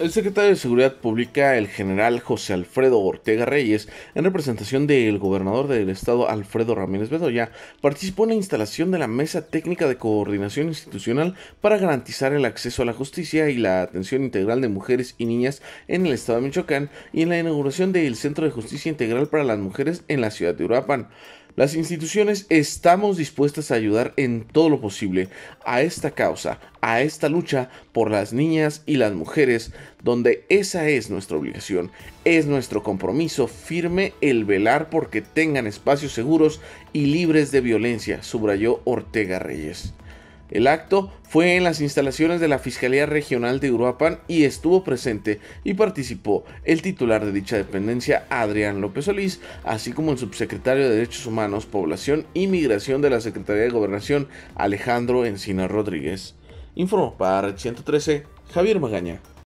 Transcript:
El secretario de Seguridad Pública, el general José Alfredo Ortega Reyes, en representación del gobernador del estado Alfredo Ramírez Bedoya, participó en la instalación de la Mesa Técnica de Coordinación Institucional para garantizar el acceso a la justicia y la atención integral de mujeres y niñas en el estado de Michoacán y en la inauguración del Centro de Justicia Integral para las Mujeres en la ciudad de Uruapan. Las instituciones estamos dispuestas a ayudar en todo lo posible a esta causa, a esta lucha por las niñas y las mujeres, donde esa es nuestra obligación, es nuestro compromiso firme el velar porque tengan espacios seguros y libres de violencia, subrayó Ortega Reyes. El acto fue en las instalaciones de la Fiscalía Regional de Uruapan y estuvo presente y participó el titular de dicha dependencia, Adrián López Solís, así como el subsecretario de Derechos Humanos, Población y Migración de la Secretaría de Gobernación, Alejandro Encina Rodríguez. Informó para 113 Javier Magaña.